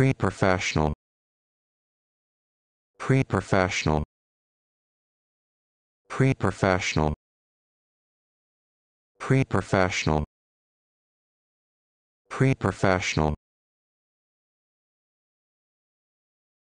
Pre-professional. Pre-professional. Pre-professional. Pre-professional. Pre-professional.